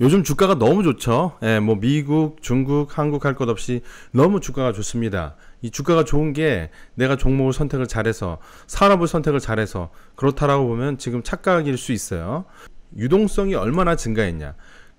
요즘 주가가 너무 좋죠. 예, 뭐 미국, 중국, 한국 할 것 없이 너무 주가가 좋습니다. 이 주가가 좋은 게 내가 종목을 선택을 잘해서 산업을 선택을 잘해서 그렇다라고 보면 지금 착각일 수 있어요. 유동성이 얼마나 증가했냐.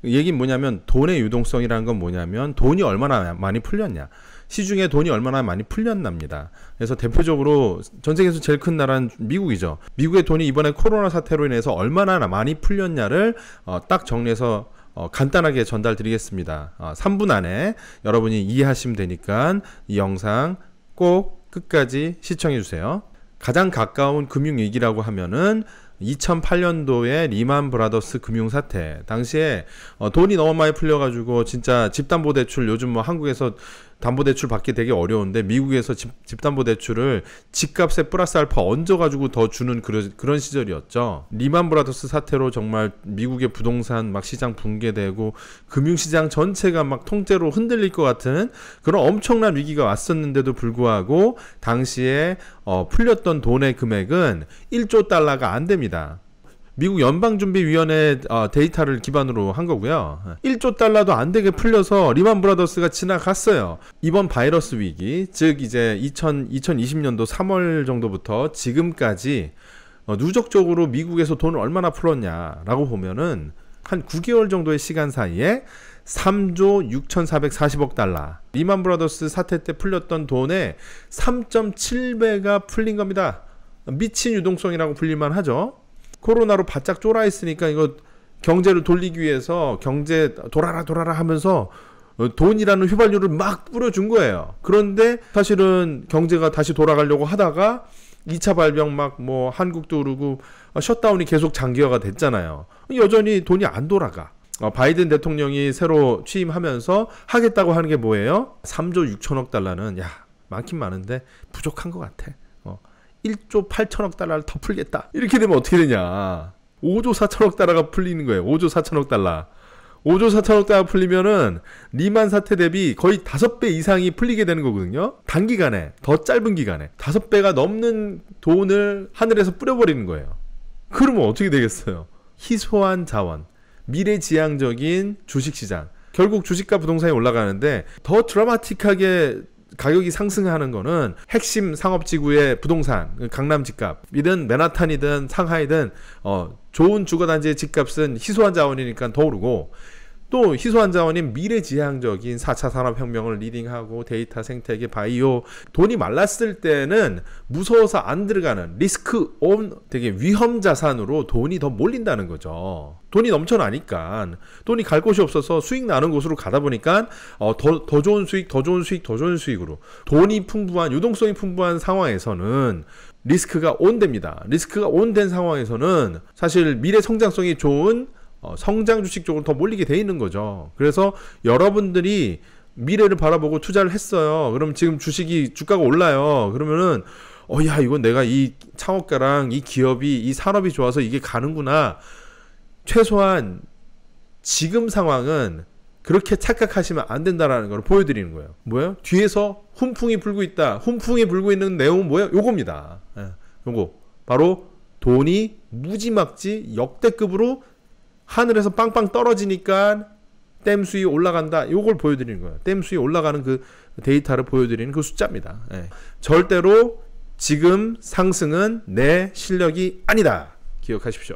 얘긴 뭐냐면 돈의 유동성이라는 건 뭐냐면 돈이 얼마나 많이 풀렸냐. 시중에 돈이 얼마나 많이 풀렸납니다. 그래서 대표적으로 전 세계에서 제일 큰 나라는 미국이죠. 미국의 돈이 이번에 코로나 사태로 인해서 얼마나 많이 풀렸냐를 어, 딱 정리해서 어, 간단하게 전달드리겠습니다. 어, 3분 안에 여러분이 이해하시면 되니까 이 영상 꼭 끝까지 시청해 주세요. 가장 가까운 금융위기라고 하면은 2008년도에 리만 브라더스 금융 사태 당시에 어, 돈이 너무 많이 풀려가지고 진짜 집단보대출 요즘 뭐 한국에서 담보대출 받기 되게 어려운데 미국에서 집, 담보대출을 집값에 플러스 알파 얹어가지고 더 주는 그런, 그런 시절이었죠. 리만 브라더스 사태로 정말 미국의 부동산 막 시장 붕괴되고 금융시장 전체가 막 통째로 흔들릴 것 같은 그런 엄청난 위기가 왔었는데도 불구하고 당시에 어, 풀렸던 돈의 금액은 1조 달러가 안 됩니다. 미국 연방준비위원회 아, 데이터를 기반으로 한 거고요. 1조 달러도 안 되게 풀려서 리만 브라더스가 지나갔어요. 이번 바이러스 위기, 즉 이제 2000, 2020년도 3월 정도부터 지금까지 어, 누적적으로 미국에서 돈을 얼마나 풀었냐라고 보면은 한 9개월 정도의 시간 사이에 3조 6,440억 달러. 리만 브라더스 사태 때 풀렸던 돈의 3.7배가 풀린 겁니다. 미친 유동성이라고 불릴만 하죠. 코로나로 바짝 쫄아 있으니까 이거 경제를 돌리기 위해서 경제 돌아라 돌아라 하면서 어, 돈이라는 휘발유를 막 뿌려준 거예요. 그런데 사실은 경제가 다시 돌아가려고 하다가 2차 발병 막 뭐 한국도 오르고 어, 셧다운이 계속 장기화가 됐잖아요. 여전히 돈이 안 돌아가. 어, 바이든 대통령이 새로 취임하면서 하겠다고 하는 게 뭐예요? 3조 6천억 달러는 야 많긴 많은데 부족한 것 같아. 1조 8천억 달러를 더 풀겠다. 이렇게 되면 어떻게 되냐. 5조 4천억 달러가 풀리는 거예요. 5조 4천억 달러. 5조 4천억 달러 풀리면은 리만 사태 대비 거의 5배 이상이 풀리게 되는 거거든요. 단기간에, 더 짧은 기간에 5배가 넘는 돈을 하늘에서 뿌려버리는 거예요. 그러면 어떻게 되겠어요? 희소한 자원, 미래지향적인 주식시장. 결국 주식과 부동산이 올라가는데 더 드라마틱하게 가격이 상승하는 거는 핵심 상업지구의 부동산, 강남 집값이든 맨하탄이든 상하이든 어, 좋은 주거단지의 집값은 희소한 자원이니까 더 오르고 또 희소한 자원인 미래지향적인 4차 산업혁명을 리딩하고 데이터 생태계 바이오 돈이 말랐을 때는 무서워서 안 들어가는 리스크 온 되게 위험 자산으로 돈이 더 몰린다는 거죠. 돈이 넘쳐나니까 돈이 갈 곳이 없어서 수익 나는 곳으로 가다 보니까 어, 더, 더 좋은 수익, 더 좋은 수익, 더 좋은 수익으로 돈이 풍부한 유동성이 풍부한 상황에서는 리스크가 온됩니다. 리스크가 온 된 상황에서는 사실 미래 성장성이 좋은 어, 성장 주식 쪽으로 더 몰리게 돼 있는 거죠. 그래서 여러분들이 미래를 바라보고 투자를 했어요. 그럼 지금 주식이 주가가 올라요. 그러면은 어야 이건 내가 이 창업가랑 이 기업이 이 산업이 좋아서 이게 가는구나. 최소한 지금 상황은 그렇게 착각하시면 안 된다라는 걸 보여드리는 거예요. 뭐예요? 뒤에서 훈풍이 불고 있다. 훈풍이 불고 있는 내용은 뭐예요? 요겁니다. 예, 요거 바로 돈이 무지막지 역대급으로 하늘에서 빵빵 떨어지니까 댐수위 올라간다. 요걸 보여드리는 거예요. 댐수위 올라가는 그 데이터를 보여드리는 그 숫자입니다. 예. 절대로 지금 상승은 내 실력이 아니다. 기억하십시오.